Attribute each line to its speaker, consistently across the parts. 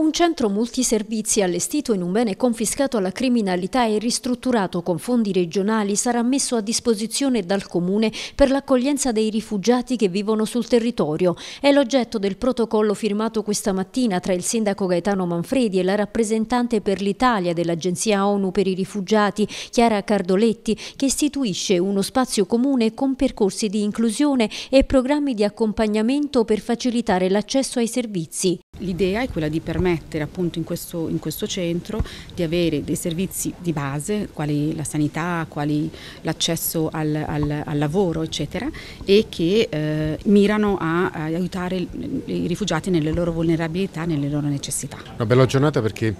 Speaker 1: Un centro multiservizi allestito in un bene confiscato alla criminalità e ristrutturato con fondi regionali sarà messo a disposizione dal Comune per l'accoglienza dei rifugiati che vivono sul territorio. È l'oggetto del protocollo firmato questa mattina tra il sindaco Gaetano Manfredi e la rappresentante per l'Italia dell'Agenzia ONU per i rifugiati, Chiara Cardoletti, che istituisce uno spazio comune con percorsi di inclusione e programmi di accompagnamento per facilitare l'accesso ai servizi. L'idea è quella di permettere appunto in questo, in questo, centro di avere dei servizi di base, quali la sanità, quali l'accesso al, al, al lavoro, eccetera, e che eh, mirano a, a, aiutare i rifugiati nelle loro vulnerabilità, nelle
Speaker 2: loro necessità. Una bella giornata perché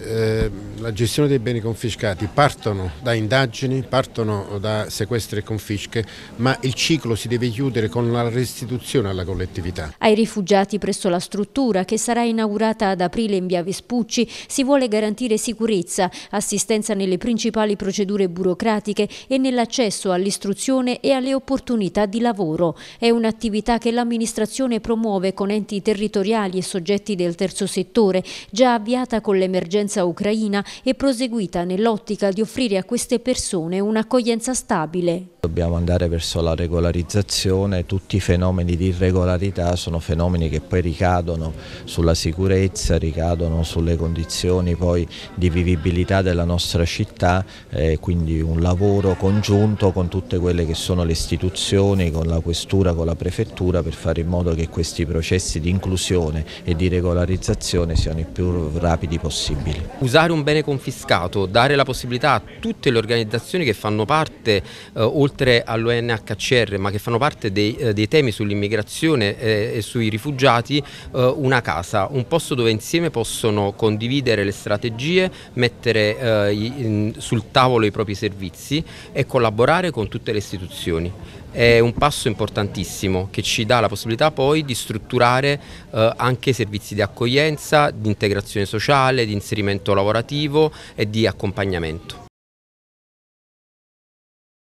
Speaker 2: Ehm, la gestione dei beni confiscati partono da indagini, partono da sequestri e confische, ma il ciclo si deve chiudere con la restituzione alla collettività.
Speaker 1: Ai rifugiati presso la struttura, che sarà inaugurata ad aprile in via Vespucci, si vuole garantire sicurezza, assistenza nelle principali procedure burocratiche e nell'accesso all'istruzione e alle opportunità di lavoro. È un'attività che l'amministrazione promuove con enti territoriali e soggetti del terzo settore, già avviata con l'emergenza l'accoglienza ucraina è proseguita nell'ottica di offrire a queste persone un'accoglienza stabile.
Speaker 3: Dobbiamo andare verso la regolarizzazione, tutti i fenomeni di irregolarità sono fenomeni che poi ricadono sulla sicurezza, ricadono sulle condizioni poi di vivibilità della nostra città, eh, quindi un lavoro congiunto con tutte quelle che sono le istituzioni, con la questura, con la prefettura per fare in modo che questi processi di inclusione e di regolarizzazione siano i più rapidi possibili.
Speaker 4: Usare un bene confiscato, dare la possibilità a tutte le organizzazioni che fanno parte, eh, oltre all'UNHCR, ma che fanno parte dei, eh, dei temi sull'immigrazione eh, e sui rifugiati, eh, una casa, un posto dove insieme possono condividere le strategie, mettere eh, in, sul tavolo i propri servizi e collaborare con tutte le istituzioni è un passo importantissimo che ci dà la possibilità poi di strutturare eh, anche servizi di accoglienza, di integrazione sociale, di inserimento orientamento lavorativo e di accompagnamento.